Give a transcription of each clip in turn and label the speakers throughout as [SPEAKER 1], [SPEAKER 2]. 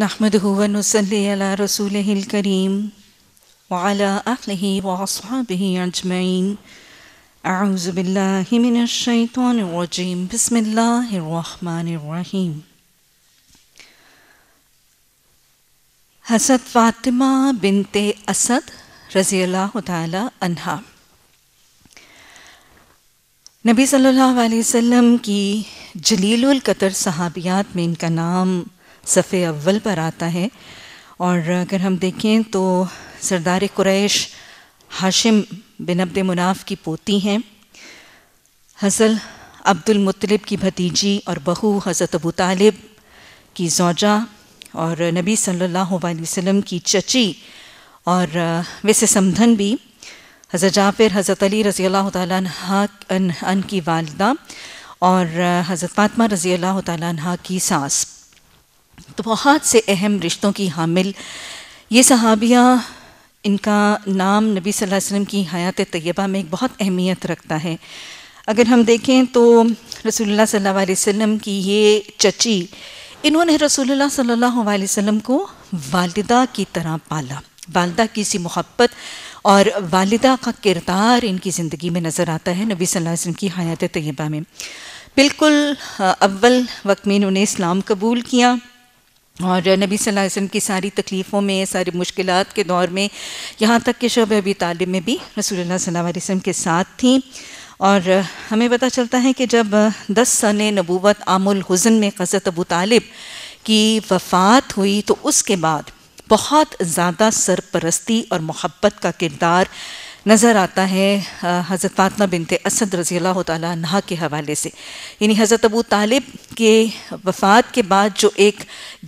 [SPEAKER 1] نحمده ونصلي على رسوله الكريم وعلى أهله وأصحابه أجمعين أعوذ بالله من الشيطان الرجيم بسم الله الرحمن الرحيم حسد فاطمة بنت أسد رضي الله تعالى عنها نبي صلى الله عليه وسلم کی جلیل القطر صحابیات میں ان کا نام सफ़े अव्वल पर आता है और अगर हम देखें तो सरदार कुरैश हाशिम बिन अब्द मुनाफ की पोती हैं हसल अब्दुल मुतलिब की भतीजी और बहू हज़रत अबू तालिब की जौजा और नबी सल्लल्लाहु अलैहि वसल्लम की चची और वैसे समधन भी हज़रत जाफिर हज़रत अली रज़ी अल्लाह तन की वालदा और हज़रत फातमा रज़ी अल्लाह तन की सास तो बहुत से अहम रिश्तों की हामिल ये सहाबिया इनका नाम नबी सल्लल्लाहु अलैहि वसल्लम की हयात तय्यबा में एक बहुत अहमियत रखता है अगर हम देखें तो रसूलुल्लाह सल्लल्लाहु अलैहि वसल्लम की ये चची इन्होंने रसूलुल्लाह सल्लल्लाहु अलैहि वसल्लम को वालिदा की तरह पाला वालदा की सी मोहब्बत और वालिदा का किरदार इनकी ज़िंदगी में नज़र आता है नबी सल्लल्लाहु अलैहि वसल्लम की हयात तय्यबा में बिल्कुल अव्वल वक्त में इन्होंने इस्लाम कबूल किया और नबी वसम की सारी तकलीफ़ों में सारी मुश्किल के दौर में यहाँ तक कि शब अबी तालब में भी रसूल वसम के साथ थी और हमें पता चलता है कि जब दस सन नबूवत आमुल हुज़न में हज़रत अबू तालिब की वफ़ात हुई तो उसके बाद बहुत ज़्यादा सरपरस्ती और मोहब्बत का किरदार नज़र आता है हज़रत फातमा बिनते असद रज़ी नहा के हवाले से यानी हज़रत अबू तालिब के वफ़ात के बाद जो एक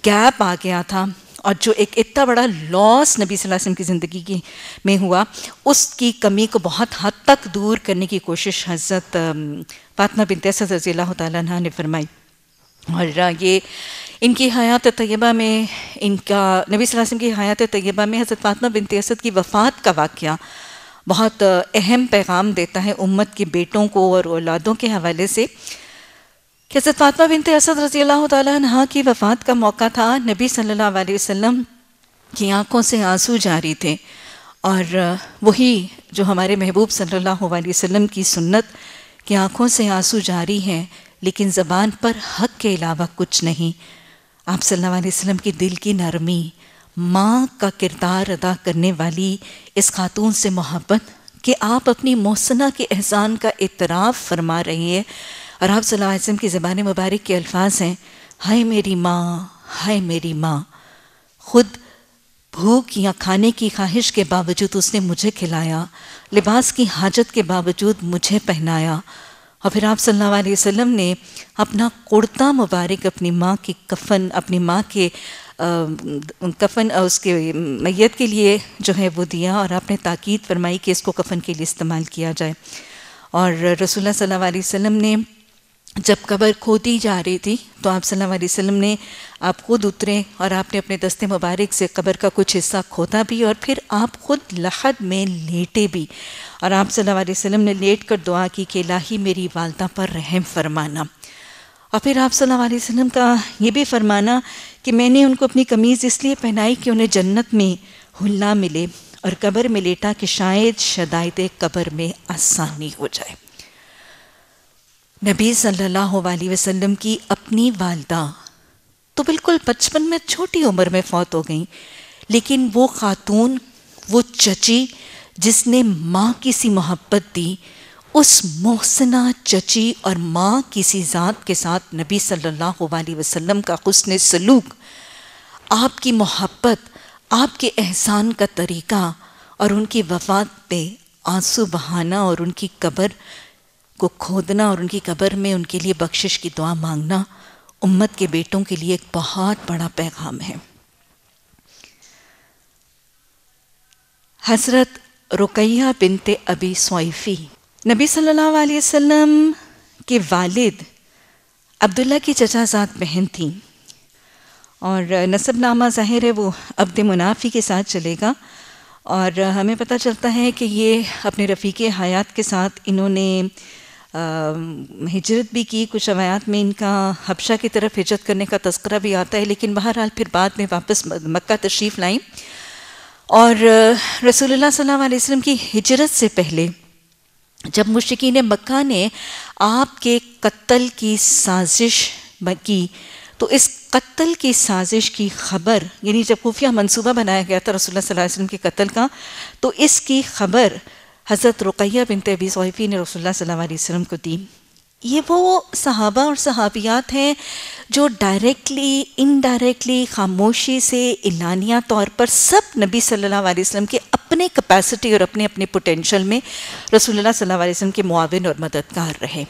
[SPEAKER 1] गैप आ गया था और जो एक इतना बड़ा लॉस नबी वसल्लम की ज़िंदगी की में हुआ उसकी कमी को बहुत हद तक दूर करने की कोशिश हज़रत फातमा बिनते असद रज़ी तह ने फरमाई और ये इनकी हयात तयबा में इनका नबी वसल्लम की हयात तयबा में हज़रत फातमा बिनते असद की वफ़ात का वाक़ बहुत अहम पैगाम देता है उम्मत के बेटों को और औलादों के हवाले से कि हज़रत फातमा बिनत असद रज़ी अल्लाह की वफ़ात का मौका था नबी सल्लल्लाहु अलैहि वसल्लम की आंखों से आंसू जारी थे और वही जो हमारे महबूब सल्लल्लाहु अलैहि वसल्लम की सुन्नत की आंखों से आंसू जारी हैं लेकिन ज़बान पर हक के अलावा कुछ नहीं आप सल्लल्लाहु अलैहि वसल्लम की दिल की नरमी माँ का किरदार अदा करने वाली इस खातून से मोहब्बत कि आप अपनी मोसना के एहसान का इतराफ़ फरमा रही है और आप सलाम की ज़बान मुबारक के अल्फाज हैं हाय मेरी माँ हाय मेरी माँ खुद भूख या खाने की ख्वाहिश के बावजूद उसने मुझे खिलाया लिबास की हाजत के बावजूद मुझे पहनाया और फिर आप सल्लल्लाहु अलैहि वसल्लम ने अपना कुर्ता मुबारक अपनी माँ की कफन अपनी माँ के कफन उसके मैत के लिए जो है वो दिया और आपने ताक़द फरमाई कि इसको कफन के लिए इस्तेमाल किया जाए और रसोल्ला सल्लल्लाहु अलैहि ने जब कबर खोदी जा रही थी तो आप सल्लल्लाहु अलैहि वसल्लम ने आप खुद उतरे और आपने अपने दस्ते मुबारक से कबर का कुछ हिस्सा खोदा भी और फिर आप खुद लहद में लेटे भी और आप सल्लल्लाहु अलैहि वसल्लम ने लेट कर दुआ की कि लाही मेरी वालदा पर रहम फरमाना और फिर आप सल्लल्लाहु अलैहि वसल्लम का ये भी फरमाना कि मैंने उनको अपनी कमीज़ इसलिए पहनाई कि उन्हें जन्नत में हुल्ला मिले और कब्र में लेटा कि शायद शदायत कब्र में आसानी हो जाए नबी सल्लल्लाहु अलैहि वसल्लम की अपनी वालदा तो बिल्कुल बचपन में छोटी उम्र में फौत हो गई लेकिन वो खातून वो चची जिसने माँ की सी मोहब्बत दी उस मोहसना चची और माँ किसी ज़ात के साथ नबी सल्लल्लाहु अलैहि वसल्लम का हसन सलूक आपकी मोहब्बत आपके एहसान का तरीका और उनकी वफात पे आंसू बहाना और उनकी कब्र को खोदना और उनकी कब्र में उनके लिए बख्शिश की दुआ मांगना उम्मत के बेटों के लिए एक बहुत बड़ा पैगाम है हज़रत रुकैया बिनते अबी सोइफ़ी नबी सल्लल्लाहु अलैहि वसल्लम के वालिद अब्दुल्ला की चचाजात बहन थी और नसबनामा ज़ाहिर है वो अब्द मुनाफी के साथ चलेगा और हमें पता चलता है कि ये अपने रफ़ीक हयात के साथ इन्होंने हिजरत भी की कुछ रवायात में इनका हबशा की तरफ हिजरत करने का तस्करा भी आता है लेकिन बहरहाल फिर बाद में वापस मक्का तशरीफ़ लाई और रसूलुल्लाह सल्लल्लाहु अलैहि वसल्लम की हिजरत से पहले जब मुश्किन मक्का ने आपके कत्ल की साजिश की तो इस कत्ल की साजिश की खबर यानी जब खुफिया मंसूबा बनाया गया था रसोल वसल्लम के कत्ल का तो इसकी खबर हज़रत रुकैया बिन तबी सौफ़ी ने रसोल्ला वसल्लम को दी ये वो सहाबा और सहाबियात हैं जो डायरेक्टली इनडायरेक्टली खामोशी से इलानिया तौर पर सब नबी सल्लल्लाहु अलैहि वसल्लम के अपने कैपेसिटी और अपने अपने पोटेंशल में रसूलुल्लाह सल्लल्लाहु अलैहि वसल्लम के मुआविन और मददगार रहे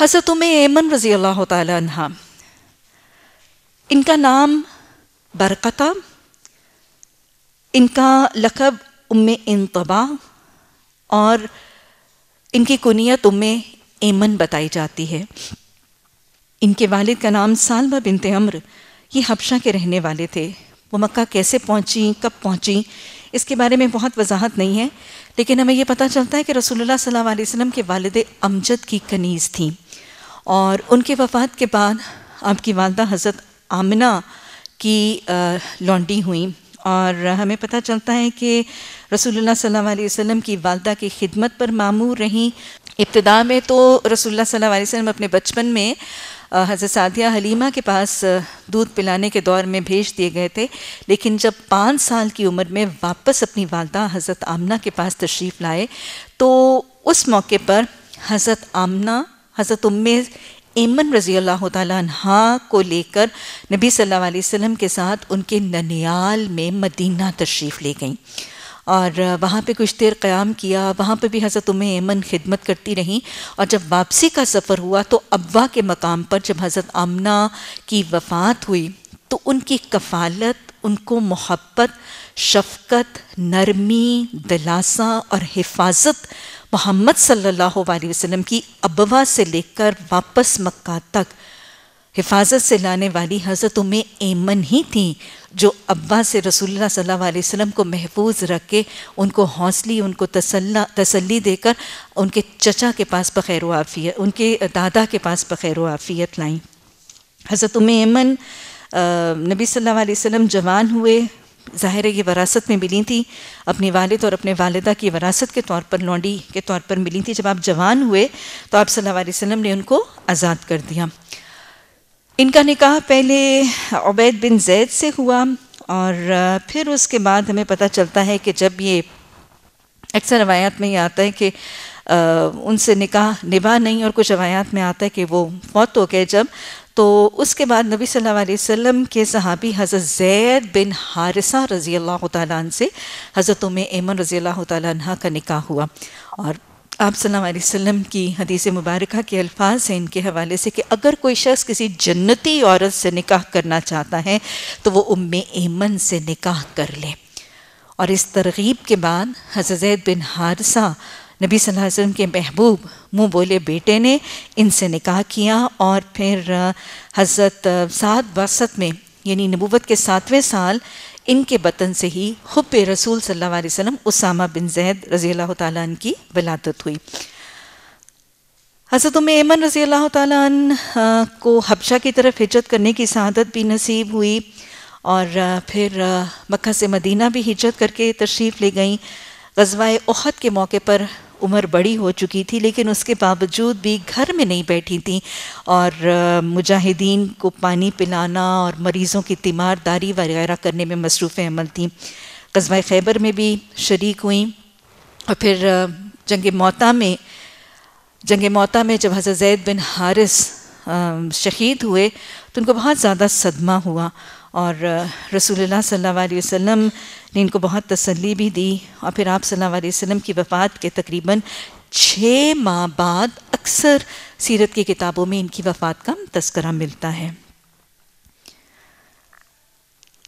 [SPEAKER 1] हसरत उम ऐमन रज़ी अल्लाह तहा इनका नाम बरकता इनका लकब उम इंतबा और इनकी कुनियत उम्मे एमन बताई जाती है इनके वालिद का नाम सालमा बिनते अम्र ये हबशा के रहने वाले थे वो मक्का कैसे पहुंची कब पहुंची इसके बारे में बहुत वजाहत नहीं है लेकिन हमें यह पता चलता है कि रसूलुल्लाह सल्लल्लाहु अलैहि वसल्लम के वालद अमजद की कनीज़ थी और उनके वफ़ात के बाद आपकी वालदा हज़रत आमना की लॉन्डी हुई और हमें पता चलता है कि रसूलुल्लाह सल्लल्लाहु अलैहि वसल्लम की वालदा की खिदमत पर मामूर रहीं इब्तदा में तो रसूलुल्लाह सल्लल्लाहु अलैहि वसल्लम अपने बचपन में हज़रत सादिया हलीमा के पास दूध पिलाने के दौर में भेज दिए गए थे लेकिन जब पाँच साल की उम्र में वापस अपनी वालदा हज़रत आमना के पास तशरीफ़ लाए तो उस मौके पर हज़रत आमना हज़रत उम्मे एमन रजी अल्लाह तहा को लेकर नबी सल्लल्लाहु अलैहि वसल्लम के साथ उनके ननियाल में मदीना तशरीफ़ ले गईं और वहाँ पे कुछ देर क़्याम किया वहाँ पे भी हज़रत उम्मे ऐमन खिदमत करती रहीं और जब वापसी का सफ़र हुआ तो अब्बा के मकाम पर जब हज़रत आमना की वफ़ात हुई तो उनकी कफ़ालत उनको मोहब्बत शफकत नरमी दिलासा और हिफाजत मोहम्मद सल्लल्लाहु अलैहि वसल्लम की अबवा से लेकर वापस मक्का तक हिफाजत से लाने वाली हज़रत में एमन ही थी जो अब्बा से रसूलुल्लाह सल्लल्लाहु अलैहि वसल्लम को महफूज रख के उनको हौसली उनको तसल्ला तसल्ली देकर उनके चचा के पास बखैर आफ़ियत उनके दादा के पास बखैर आफ़ियत लाई हज़रत उम एमन नबी सल्लल्लाहु अलैहि वसल्लम जवान हुए ज़ाहिर ये वरासत में मिली थी अपने वालद और अपने वालदा की वरासत के तौर पर लौंडी के तौर पर मिली थी जब आप जवान हुए तो आप सल्लल्लाहु ने उनको आज़ाद कर दिया इनका निकाह पहले उबैद बिन जैद से हुआ और फिर उसके बाद हमें पता चलता है कि जब ये अक्सर रवायात में ये आता है कि उनसे निकाह निभा नहीं और कुछ रवायात में आता है कि वो मौत हो गए जब तो उसके बाद नबी सल्लल्लाहु अलैहि वसल्लम के सहाबी हज़रत जैद बिन हारिसा रज़ी अल्लाह तन से हज़रत उम ऐमन रज़ी अल्लाह तह का निकाह हुआ और आप सल्लल्लाहु अलैहि वसल्लम की हदीस मुबारक के अल्फाज हैं इनके हवाले से कि अगर कोई शख्स किसी जन्नती औरत से निकाह करना चाहता है तो वो उम ऐमन से निकाह कर ले और इस तरगीब के बाद हज़रत बिन हारसा नबी सल्लल्लाहु अलैहि वसल्लम के महबूब मुँह बोले बेटे ने इनसे निकाह किया और फिर हज़रत सात बसत में यानी नबूवत के सातवें साल इनके बतन से ही हुब रसूल सल्लल्लाहु अलैहि वसल्लम उसामा बिन जैद रज़ी अल्लाह ताला की वलादत हुई हज़रत ऐमन रज़ी अल्लाह तन को हबशा की तरफ हिजरत करने की शहादत भी नसीब हुई और फिर मक्का से मदीना भी हिजरत करके तशरीफ़ ले गई गजवाए उहद के मौके पर उम्र बड़ी हो चुकी थी लेकिन उसके बावजूद भी घर में नहीं बैठी थी और मुजाहिदीन को पानी पिलाना और मरीज़ों की तीमारदारी वगैरह करने में मसरूफ़ अमल थी कस्बा खैबर में भी शरीक हुई और फिर जंग मौता में जंग मौता में जब हज़रत जैद बिन हारिस शहीद हुए तो उनको बहुत ज़्यादा सदमा हुआ और रसूलुल्लाह सल्लल्लाहु अलैहि वसल्लम ने इनको बहुत तसल्ली भी दी और फिर आप सल्लल्लाहु अलैहि वसल्लम की वफ़ात के तकरीबन छः माह बाद अक्सर सीरत की किताबों में इनकी वफ़ात का तस्करा मिलता है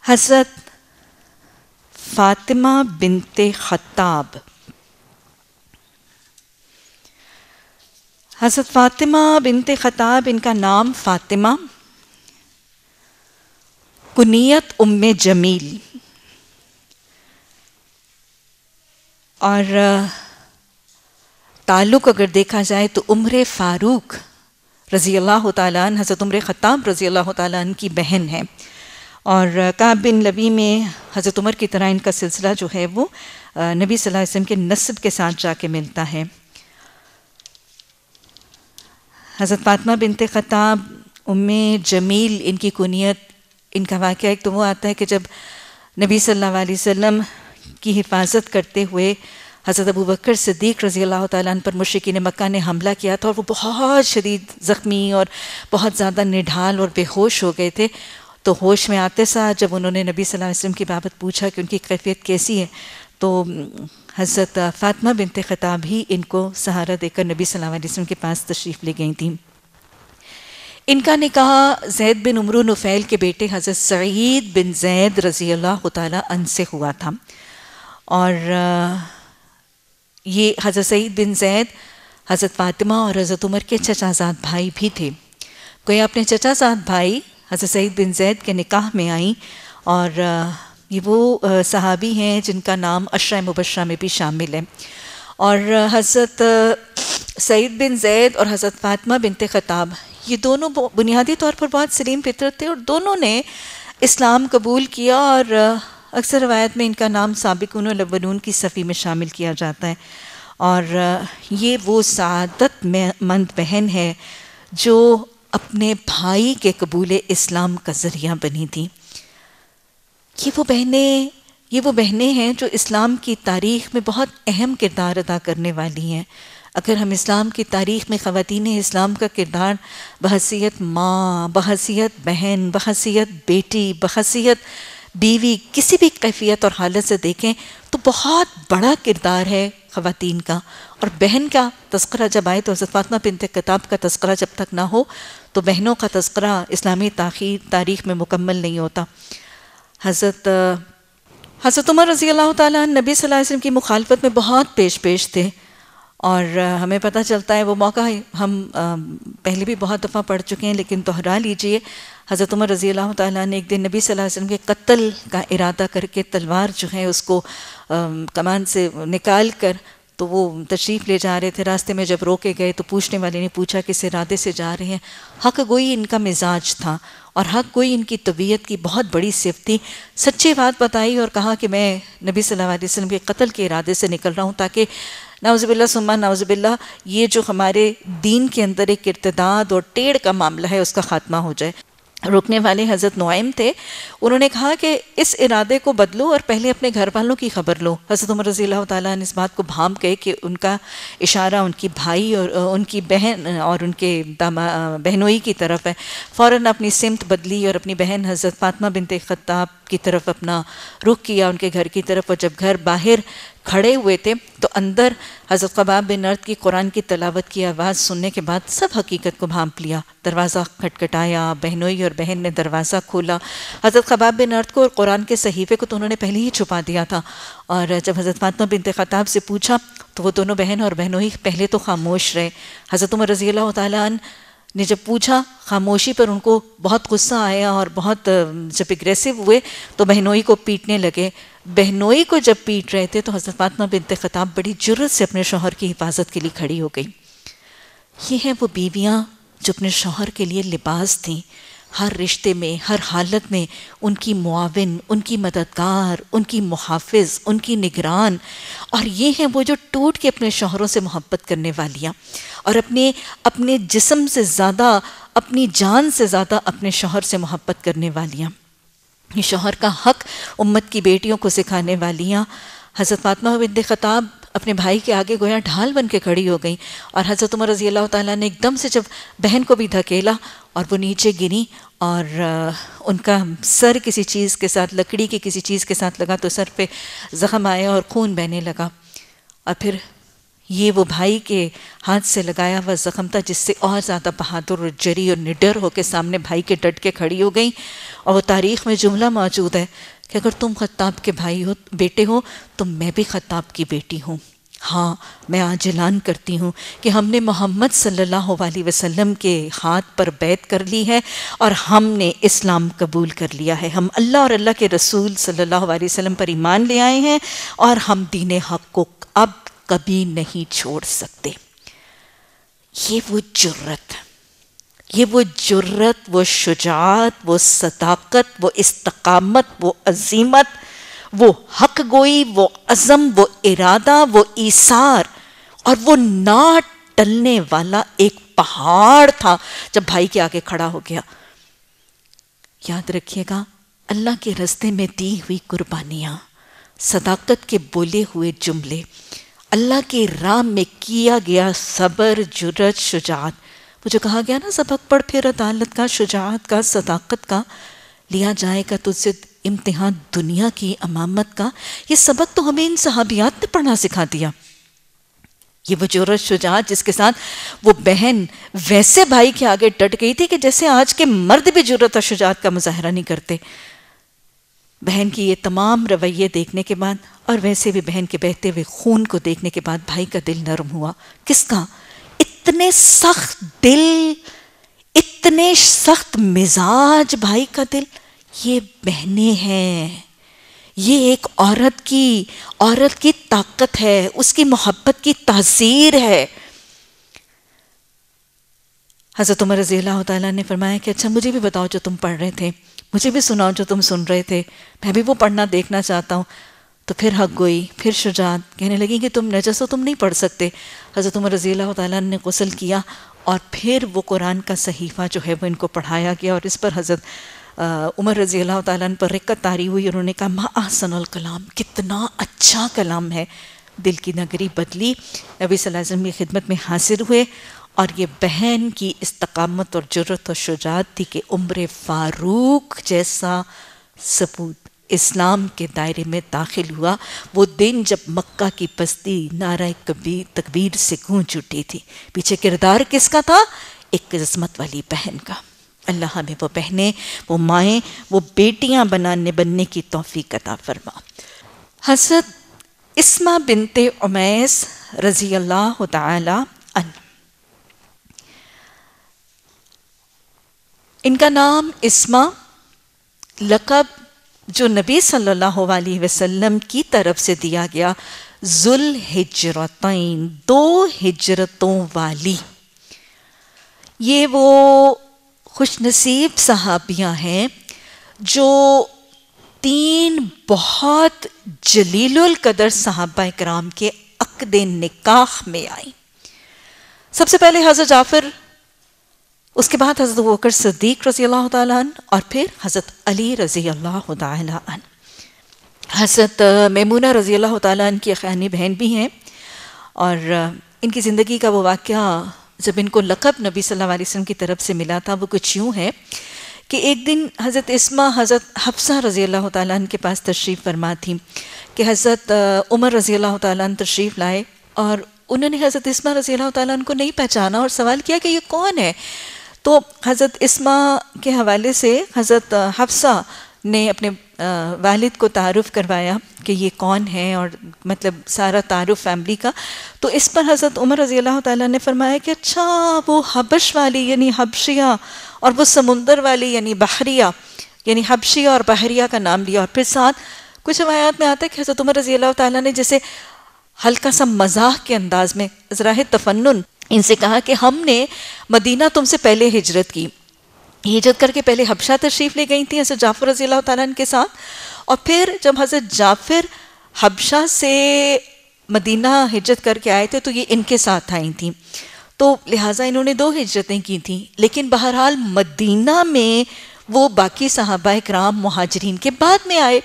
[SPEAKER 1] हज़रत फातिमा बिनते खताब हज़रत फ़ातिमा बिनते ख़ताब इनका नाम फ़ातिमा कुनियत उम्मे जमील और ताल्लुक़ अगर देखा जाए तो उम्र फ़ारूक रज़ी अल्लाह तालन हज़रत उम्र ख़त्ताब रज़ी अल्लाह तालन की बहन है और काब बिन लबी में हज़रत उमर की तरह इनका सिलसिला जो है वो नबी सल्लल्लाहु अलैहि वसल्लम के नस्ब के साथ जाके मिलता है हज़रत फातमा बिनते ख़ताब उम जमील इनकी कुनीत इनका वाक़ एक तो वो आता है कि जब नबी सल्लल्लाहु अलैहि वसल्लम की हिफाजत करते हुए हज़रत अबू बकर सिद्दीक रज़ी अल्लाह तन पर मुश्किन मक्का ने हमला किया था और वो बहुत शदीद ज़ख्मी और बहुत ज़्यादा निढाल और बेहोश हो गए थे तो होश में आते सा जब उन्होंने नबी सल्लल्लाहु अलैहि वसल्लम की बाबत पूछा कि उनकी कैफियत कैसी है तो हज़रत फ़ातिमा बिनते ख़ताब ही इनको सहारा देकर नबी सल्लल्लाहु अलैहि वसल्लम के पास तशरीफ़ ले गई थी इनका ने कहा जैद बिन उमरू नुफ़ैल के बेटे हज़रत सईद बिन जैद रज़ी अल्लाह तन से हुआ था और ये हज़रत सईद बिन जैद हज़रत फातिमा और हज़रत उमर के चचाजाद भाई भी थे कोई अपने चचाजाद भाई हज़रत सईद बिन जैद के निकाह में आई और ये वो सहाबी हैं जिनका नाम अशरा मुबशरा में भी शामिल है और हज़रत सईद बिन जैद और हज़रत फातिमा बिन ख़ताब ये दोनों बुनियादी तौर पर बहुत सलीम फितरत थे और दोनों ने इस्लाम कबूल किया और अक्सर रवायत में इनका नाम सबकून लबनून की सफ़ी में शामिल किया जाता है और ये वो में मंद बहन है जो अपने भाई के कबूल इस्लाम का ज़रिया बनी थी ये वो बहनें ये वो बहनें हैं जो इस्लाम की तारीख में बहुत अहम किरदार अदा करने वाली हैं अगर हम इस्लाम की तारीख में ख़वान इस्लाम का किरदार बहसीत माँ बहसीत बहन बहसीत बेटी बहसीत बीवी किसी भी कैफियत और हालत से देखें तो बहुत बड़ा किरदार है ख़वान का और बहन का तस्करा जब आए तो हज़रत फातमा बिनत किताब का तस्करा जब तक ना हो तो बहनों का तस्करा इस्लामी ताखीर तारीख़ में मुकम्मल नहीं होता हज़रत हज़रत उमर रज़ी अल्लाह तबी वसम की मुखालफत में बहुत पेश पेश थे और हमें पता चलता है वो मौका हम पहले भी बहुत दफ़ा पढ़ चुके हैं लेकिन दोहरा लीजिए हज़रत उमर रज़ी अल्लाह ने एक दिन नबी सल्लल्लाहु अलैहि वसल्लम के कत्ल का इरादा करके तलवार जो है उसको कमान से निकाल कर तो वो तशरीफ़ ले जा रहे थे रास्ते में जब रोके गए तो पूछने वाले ने पूछा किस इरादे से जा रहे हैं हक गोई इनका मिजाज था और हक गोई इनकी तबीयत की बहुत बड़ी सिफ थी सच्ची बात बताई और कहा कि मैं नबी सल्लल्लाहु अलैहि वसल्लम के कत्ल के इरादे से निकल रहा हूँ ताकि नवज़बिल्ला सुम्मा नवज़बिल्ला ये जो हमारे दीन के अंदर एक इर्तदाद और टेढ़ का मामला है उसका ख़ात्मा हो जाए रुकने वाले हज़रत नुआम थे उन्होंने कहा कि इस इरादे को बदलो और पहले अपने घर वालों की खबर लो हज़रत उमर रज़ी तन इस बात को भाम गए कि उनका इशारा उनकी भाई और उनकी बहन और उनके दामा बहनोई की तरफ है फ़ौर अपनी सिमत बदली और अपनी बहन हज़रत फातमा बिनते ख़त्ताब की तरफ अपना रुख किया उनके घर की तरफ और जब घर बाहर खड़े हुए थे तो अंदर हज़रत कबाब बिन अर्थ की कुरान की तलावत की आवाज़ सुनने के बाद सब हकीकत को भांप लिया दरवाज़ा खटखटाया बहनोई और बहन ने दरवाज़ा खोला हज़रत कबाब बिन अर्द को और कुरान के सहीफ़े को तो उन्होंने पहले ही छुपा दिया था और जब हज़रत फातमा बिन ख़ताब से पूछा तो वो दोनों बहन और बहनोई पहले तो खामोश रहे हज़रत उमर रज़ी अल्लाह ने जब पूछा खामोशी पर उनको बहुत गुस्सा आया और बहुत जब एग्रेसिव हुए तो बहनोई को पीटने लगे बहनोई को जब पीट रहे थे तो हज़रत फातमा बिनत ख़ताब बड़ी जुर्रत से अपने शोहर की हिफाजत के लिए खड़ी हो गई ये हैं वो बीवियाँ जो अपने शोहर के लिए लिबास थीं हर रिश्ते में हर हालत में उनकी मुआविन उनकी मददगार उनकी मुहाफ़ उनकी निगरान और ये हैं वो जो टूट के अपने शोहरों से मोहब्बत करने वालियाँ और अपने अपने जिसम से ज़्यादा अपनी जान से ज़्यादा अपने शोहर से मोहब्बत करने वालियाँ शोहर का हक उम्मत की बेटियों को सिखाने वालियाँ हज़रत फातमा बिन ख़ताब अपने भाई के आगे गोया ढाल बन के खड़ी हो गई और हज़रत उमर रजी अल्लाह ताली ने एकदम से जब बहन को भी धकेला और वो नीचे गिरी और उनका सर किसी चीज़ के साथ लकड़ी की किसी चीज़ के साथ लगा तो सर पे ज़ख़म आया और खून बहने लगा और फिर ये वो भाई के हाथ से लगाया हुआ ज़ख़म था जिससे और ज़्यादा बहादुर और जरी और निडर होकर सामने भाई के डट के खड़ी हो गई और वो तारीख़ में जुमला मौजूद है कि अगर तुम खत्ताब के भाई हो बेटे हो तो मैं भी खत्ताब की बेटी हूँ हाँ मैं आज ऐलान करती हूँ कि हमने मोहम्मद सल्लल्लाहु अलैहि वसल्लम के हाथ पर बैत कर ली है और हमने इस्लाम कबूल कर लिया है हम अल्लाह और अल्लाह के रसूल सल्लल्लाहु अलैहि वसल्लम पर ईमान ले आए हैं और हम दीन हक को अब कभी नहीं छोड़ सकते ये वो जुर्रत ये वो जुर्रत वो शुजात वो सदाकत वो इस्तकामत वो अजीमत वो हक गोई वो अज़म वो इरादा वो ईसार और वो ना टलने वाला एक पहाड़ था जब भाई के आगे खड़ा हो गया याद रखिएगा अल्लाह के रस्ते में दी हुई कुर्बानियां सदाकत के बोले हुए जुमले अल्लाह के राम में किया गया सबर जुरत शुजात मुझे कहा गया ना सबक पढ़ फिर अदालत का शुजात का सदाकत का लिया जाएगा तुझसे तो इम्तिहान दुनिया की अमामत का ये सबक तो हमें इन सहाबियात ने पढ़ना सिखा दिया ये वो जोरत जिसके साथ वो बहन वैसे भाई के आगे डट गई थी कि जैसे आज के मर्द भी जरूरत और शुजात का मुजाहरा नहीं करते बहन की ये तमाम रवैये देखने के बाद और वैसे भी बहन के बहते हुए खून को देखने के बाद भाई का दिल नरम हुआ किसका इतने सख्त दिल इतने सख्त मिजाज भाई का दिल ये बहने हैं ये एक औरत की औरत की ताकत है उसकी मोहब्बत की तहसीर है हज़रत उमर रजी अल्लाह ने फरमाया कि अच्छा मुझे भी बताओ जो तुम पढ़ रहे थे मुझे भी सुनाओ जो तुम सुन रहे थे मैं भी वो पढ़ना देखना चाहता हूँ तो फिर हक गोई फिर शुजात कहने लगी कि तुम नजस हो तो तुम नहीं पढ़ सकते हज़रत उमर रजी अल्लाह ने गसल किया और फिर वो कुरान का सहीफ़ा जो है वो इनको पढ़ाया गया और इस पर हज़रत उमर रजी अल्लाह तन पर रिक्कत तारी हुई उन्होंने कहा माँ आसन कलाम कितना अच्छा कलाम है दिल की नगरी बदली नबी वसम की खिदमत में हासिल हुए और ये बहन की इस्तकामत और जरूरत और शुजात थी कि उम्र फारूक जैसा सपूत इस्लाम के दायरे में दाखिल हुआ वो दिन जब मक्का की बस्ती नारा कबीर तकबीर से गूंज उठी थी पीछे किरदार किसका था एक किस्मत वाली बहन का अल्लाह हमें वो बहने वो माएँ वो बेटियाँ बनाने बनने की तोफ़ी कदा फरमा हसरत इसमा बिनते उमैस रज़ी अल्लाह तन इनका नाम इसमा लकब जो नबी सल्लल्लाहु अलैहि वसल्लम की तरफ से दिया गया जुल हिजरत दो हिजरतों वाली ये वो खुश नसीब सहाबियाँ हैं जो तीन बहुत जलील कदर कराम के अकद निकाह में आई सबसे पहले हज़रत जाफ़र उसके बाद हज़रत वकर सदीक रज़ी अल्लाह तन और फिर हज़रत अली रज़ी अल्लाह तन हज़रत ममूना रज़ी अल्लाह तन की ख़ानी बहन भी हैं और इनकी ज़िंदगी का वो वाक़ जब इनको लक़ब नबी सल्लल्लाहु अलैहि वसल्लम की तरफ से मिला था वो कुछ यूँ है कि एक दिन हज़रत इस्मा हज़रत हफ्सा रज़ी अल्लाह तन के पास तशरीफ़ फरमा थी कि हज़रत उमर रज़ी अल्लाह तन तशरीफ़ लाए और उन्होंने हज़रत इसमा रज़ी अल्लाह तन को नहीं पहचाना और सवाल किया कि ये कौन है तो हज़रत इस्मा के हवाले से हज़रत हफ्सा ने अपने वालिद को तारुफ करवाया कि ये कौन है और मतलब सारा तारुफ फैमिली का तो इस पर हज़रत उमर रज़ी अल्लाह ताला ने फरमाया कि अच्छा वो हबश वाली यानी हबशिया और वो समुंदर वाली यानी बहरिया यानी हबशिया और बहरिया का नाम लिया और फिर साथ कुछ रवायात में आता है कि हज़रत उमर रज़ी अल्लाह ताला ने जैसे हल्का सा मजाक के अंदाज में ज़रा तफन्न इनसे कहा कि हमने मदीना तुमसे पहले हिजरत की हिजरत करके पहले हबशा तशरीफ़ ले गई थी हज़रत जाफ़र रज़ी तारन के साथ और फिर जब हज़रत जाफ़िर हबशा से मदीना हिजरत करके आए थे तो ये इनके साथ आई थी तो लिहाजा इन्होंने दो हिजरतें की थी लेकिन बहरहाल मदीना में वो बाकी साहबा कराम महाजरीन के बाद में आए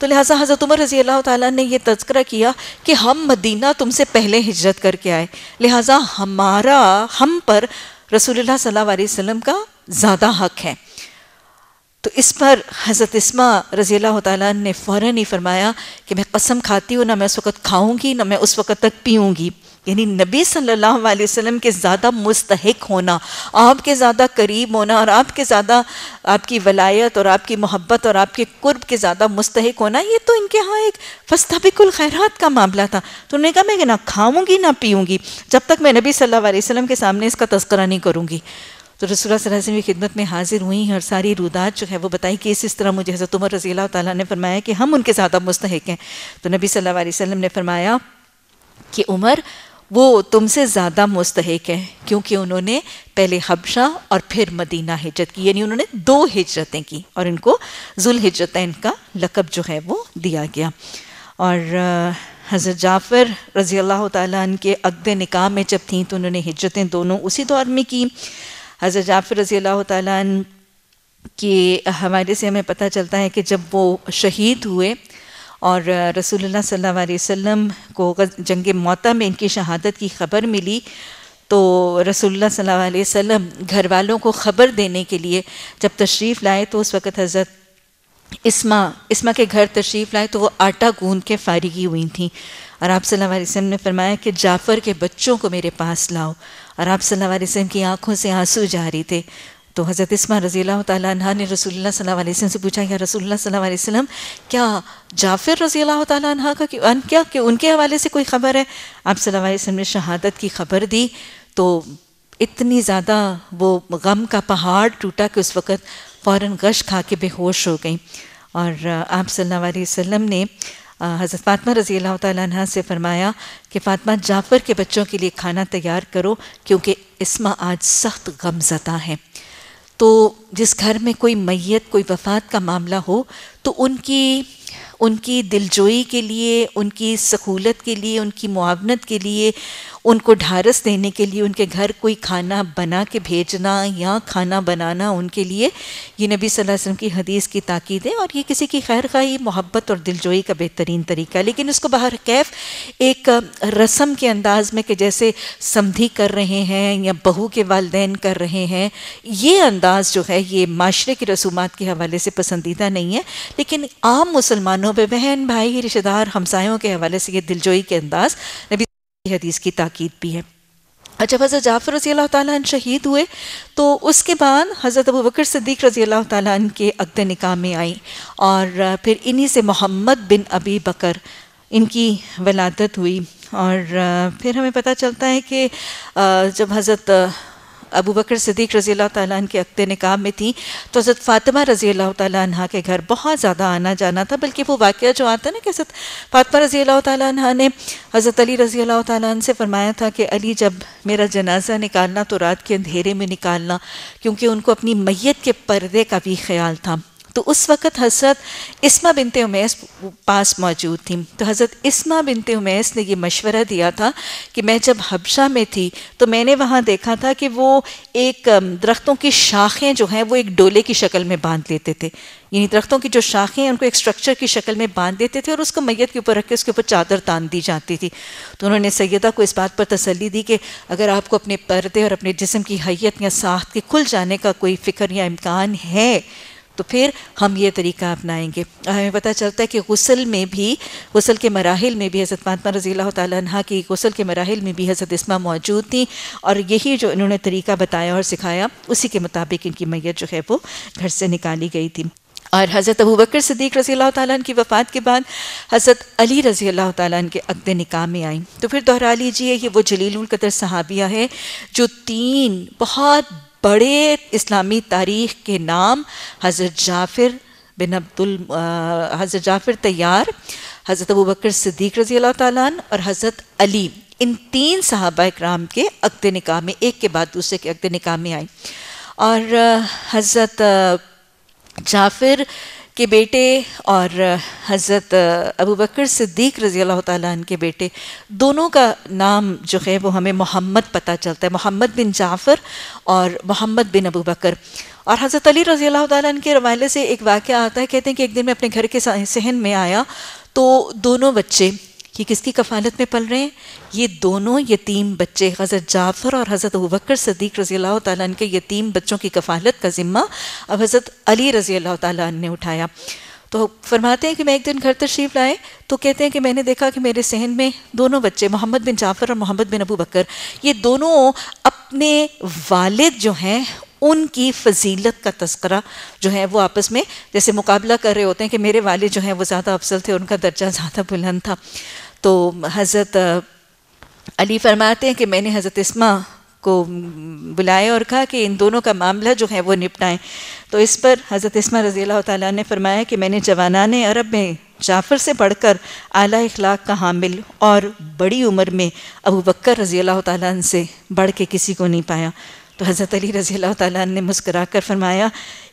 [SPEAKER 1] तो लिहाजा हज़रत उमर रज़ी अल्लाह ताला ने यह तस्करा किया कि हम मदीना तुमसे पहले हिजरत करके आए लिहाजा हमारा हम पर रसूलुल्लाह सल्लल्लाहु अलैहि वसल्लम का ज़्यादा हक है तो इस पर हज़रत इसमा रज़ी अल्लाह ने फ़ौर ही फरमाया कि मैं कसम खाती हूँ ना मैं उस वक़्त खाऊँगी ना मैं उस वक़्त तक पीऊँगी यानी नबी सल्लल्लाहु अलैहि वसल्लम के ज़्यादा मुस्तक होना आपके ज़्यादा करीब होना और आपके ज़्यादा आपकी वलायत और आपकी मोहब्बत और आपके कुर्ब के ज़्यादा मुस्तक होना ये तो इनके यहाँ एक फस्ताबिकुल खैरात का मामला था तो उन्होंने कहा मैं ना खाऊँगी ना पीऊँगी जब तक मैं नबी सल्लल्लाहु अलैहि वसल्लम के सामने इसका तस्करा नहीं करूँगी तो रसोल वसल्लम की खिदमत में हाजिर हुई हैं और सारी रुदात जो है वो बताई कि इस इस तरह मुझे हज़रत उमर रज़ी तला ने फरमाया कि हम उनके साथ अब मुस्तक हैं तो नबी सल्लल्लाहु अलैहि वसल्लम ने फरमाया कि उमर वो तुमसे ज़्यादा मुस्तक है क्योंकि उन्होंने पहले हबशा और फिर मदीना हिजरत की यानी उन्होंने दो हिजरतें की और इनको जुल हिजरत का लकब जो है वो दिया गया और हज़रत जाफ़र रज़ी अल्लाह तक के अकद निकाह में जब थी तो उन्होंने हिजरतें दोनों उसी दौर में की हज़रत जाफ़र रज़ी अल्लाह तन के हमारे से हमें पता चलता है कि जब वो शहीद हुए और रसूलुल्लाह सल्लल्लाहु अलैहि वसल्लम को जंग मौता में इनकी शहादत की खबर मिली तो रसोल्ला सल्लल्लाहु अलैहि वसल्लम घर वालों को ख़बर देने के लिए जब तशरीफ़ लाए तो उस वक़्त हज़रत इस्मा इसमा के घर तशरीफ़ लाए तो वो आटा गूंद के फारिगी हुई थी और आप सल्लल्लाहु अलैहि वसल्लम ने फरमाया कि जाफ़र के बच्चों को मेरे पास लाओ और आप सल्लल्लाहु अलैहि वसल्लम की आंखों से आंसू जा जारी थे तो हज़रत इसमा रज़ी तह ने रसूलुल्लाह सल्लल्लाहु अलैहि वसल्लम से पूछा या रसूलुल्लाह सल्लल्लाहु अलैहि वसल्लम क्या जाफ़िर रज़ी तह का क्या कि उनके हवाले से कोई ख़बर है आप सल्लल्लाहु अलैहि वसल्लम ने शहादत की ख़बर दी तो इतनी ज़्यादा वो गम का पहाड़ टूटा कि उस वक़्त फ़ौर गश खा के बेहोश हो गई और आप सल्लल्लाहु अलैहि वसल्लम ने हज़रत फ़ातमा रज़ी अल्लाह से फ़रमाया कि फ़ातमा जाफ़र के बच्चों के लिए खाना तैयार करो क्योंकि इसमा आज सख्त गमजदा है तो जिस घर में कोई मैत कोई वफात का मामला हो तो उनकी उनकी दिलजोई के लिए उनकी सहूलत के लिए उनकी मुआवनत के लिए उनको ढारस देने के लिए उनके घर कोई खाना बना के भेजना या खाना बनाना उनके लिए ये नबी सल्लल्लाहु अलैहि वसल्लम की हदीस की ताकीद है और ये किसी की खैर खाई मोहब्बत और दिलजोई का बेहतरीन तरीका है लेकिन इसको बाहर कैफ एक रस्म के अंदाज में कि जैसे समधी कर रहे हैं या बहू के वालदेन कर रहे हैं ये अंदाज़ जो है ये माशरे की रसूमात के हवाले से पसंदीदा नहीं है लेकिन आम मुसलमानों पर बहन भाई रिश्तेदार हमसायों के हवाले से ये दिलजोई के अंदाज़ नबी हदीस की ताकीद भी है जब हज़रत जाफ़र रज़ी अल्लाह ताली शहीद हुए तो उसके बाद हज़रत अबू बकर सिद्दीक रज़ी अल्लाह ताली के अकद निकाह में आई और फिर इन्हीं से मोहम्मद बिन अबी बकर इनकी वलादत हुई और फिर हमें पता चलता है कि जब हज़रत अबू बकर सदीक रज़ी अल्लाह तन के अक्ते निकाह में थी तो हज़रत फ़ातिमा रज़ी अल्लाह तह के घर बहुत ज़्यादा आना जाना था बल्कि वो वाक़ जो आता ना कि हज़रत फ़ातिमा रज़ी अल्लाह तह ने हज़रत अली रज़ी अल्लाह तन से फ़रमाया था कि अली जब मेरा जनाजा निकालना तो रात के अंधेरे में निकालना क्योंकि उनको अपनी मैत के पर्दे का भी ख्याल था तो उस वक़्त हज़रत इसमा बिनते उमैस पास मौजूद थी तो हज़रत इसमा बिनते उमैस ने ये मशवरा दिया था कि मैं जब हबशा में थी तो मैंने वहाँ देखा था कि वो एक दरख्तों की शाखें जो हैं वो एक डोले की शक्ल में बांध लेते थे यानी दरख्तों की जो शाखें हैं उनको एक स्ट्रक्चर की शक्ल में बांध देते थे और उसको मैयत के ऊपर रख के उसके ऊपर चादर तान दी जाती थी तो उन्होंने सैदा को इस बात पर तसली दी कि अगर आपको अपने पर्दे और अपने जिसम की हैत या साख के खुल जाने का कोई फ़िक्र या इम्कान है तो फिर हम ये तरीका अपनाएंगे हमें पता चलता है कि गसल में भी गसल के मराहल में भी हज़रत महात्मा रज़ी तह की गसल के मराहल में भी हज़रत इसमा मौजूद थी और यही जो इन्होंने तरीका बताया और सिखाया उसी के मुताबिक इनकी मैत जो है वो घर से निकाली गई थी और हज़रत अबू बकर सदीक रज़ी अल्लाह की वफ़ात के बाद हज़रत अली रज़ी अल्लाह तन के अकद निकाह में आई तो फिर दोहरा लीजिए ये वो जलील कदर सहाबिया है जो तीन बहुत बड़े इस्लामी तारीख़ के नाम हज़रत जाफ़िर बिन अब्दुल हज़रत जाफ़िर तैयार हज़रत अबू बकर सिद्दीक रज़ी अल्लाह तालन और हज़रत अली इन तीन सहाबा कराम के अकद निकाह में एक के बाद दूसरे के अकद निकाह में आए और हज़रत जाफ़िर के बेटे और हज़रत अबू बकर सिद्दीक रज़ी अल्लाह तन के बेटे दोनों का नाम जो है वो हमें मोहम्मद पता चलता है मोहम्मद बिन जाफ़र और मोहम्मद बिन अबू बकर और हज़रत अली रज़ी अल्लाह तन के रवाले से एक वाक़ आता है कहते हैं कि एक दिन मैं अपने घर के सहन में आया तो दोनों बच्चे ये किसकी कफालत में पल रहे हैं ये दोनों यतीम बच्चे हज़रत जाफ़र और हज़रत वक्र सदीक रज़ी अल्लाह तन के यतीम बच्चों की कफालत का ज़िम्मा अब हज़रत अली रज़ी अल्लाह तन ने उठाया तो फरमाते हैं कि मैं एक दिन घर तशरीफ़ लाए तो कहते हैं कि मैंने देखा कि मेरे सहन में दोनों बच्चे मोहम्मद बिन जाफ़र और मोहम्मद बिन अबू बकर ये दोनों अपने वालिद जो हैं उनकी फजीलत का तस्करा जो है वो आपस में जैसे मुकाबला कर रहे होते हैं कि मेरे वाले जो हैं वो ज़्यादा अफसल थे उनका दर्जा ज़्यादा बुलंद था तो हज़रत अली फरमाते हैं कि मैंने हज़रत इसमा को बुलाया और कहा कि इन दोनों का मामला जो है वो निपटाएं तो इस पर हज़रत इसमा रज़ी अल्लाह ने फरमाया कि मैंने जवानान अरब में जाफ़र से पढ़कर आला इखलाक का हामिल और बड़ी उम्र में अबू बकर रज़ी अल्लाह ताला से बढ़ के किसी को नहीं पाया तो हज़रत अली रज़ी अल्लाह ताला ने मुस्करा कर फरमाया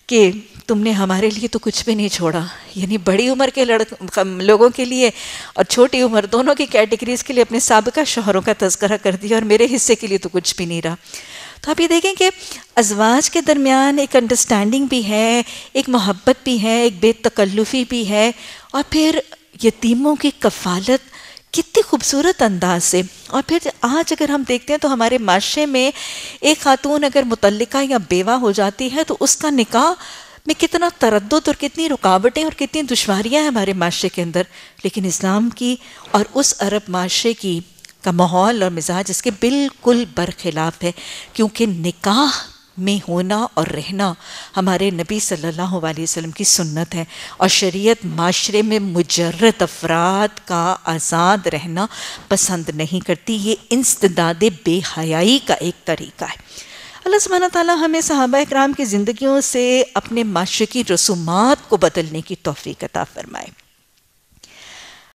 [SPEAKER 1] कि तुमने हमारे लिए तो कुछ भी नहीं छोड़ा यानी बड़ी उम्र के लड़ लोगों के लिए और छोटी उम्र दोनों की कैटेगरीज़ के लिए अपने सबका शोहरों का तस्करा कर दिया और मेरे हिस्से के लिए तो कुछ भी नहीं रहा तो आप ये देखें कि अजवाज के दरमियान एक अंडरस्टैंडिंग भी है एक मोहब्बत भी है एक बेतकल्लुफ़ी भी है और फिर यतीमों की कफालत कितनी खूबसूरत अंदाज से और फिर आज अगर हम देखते हैं तो हमारे माशरे में एक खातून अगर मुतलका या बेवा हो जाती है तो उसका निकाह में कितना तरद और कितनी रुकावटें और कितनी दुशारियाँ हैं हमारे माशरे के अंदर लेकिन इस्लाम की और उस अरब माशरे की का माहौल और मिजाज इसके बिल्कुल बरखिलाफ़ है क्योंकि निकाह में होना और रहना हमारे नबी सल्लल्लाहु अलैहि वसल्लम की सुन्नत है और शरीयत माशरे में मुजरद अफराद का आज़ाद रहना पसंद नहीं करती ये इंसदाद बेहयाई का एक तरीका है अल्लाह सुबहाना ताली हमें सहाबा कराम की ज़िंदगियों से अपने माशरे की रसूमात को बदलने की तोफ़ी अता फ़रमाए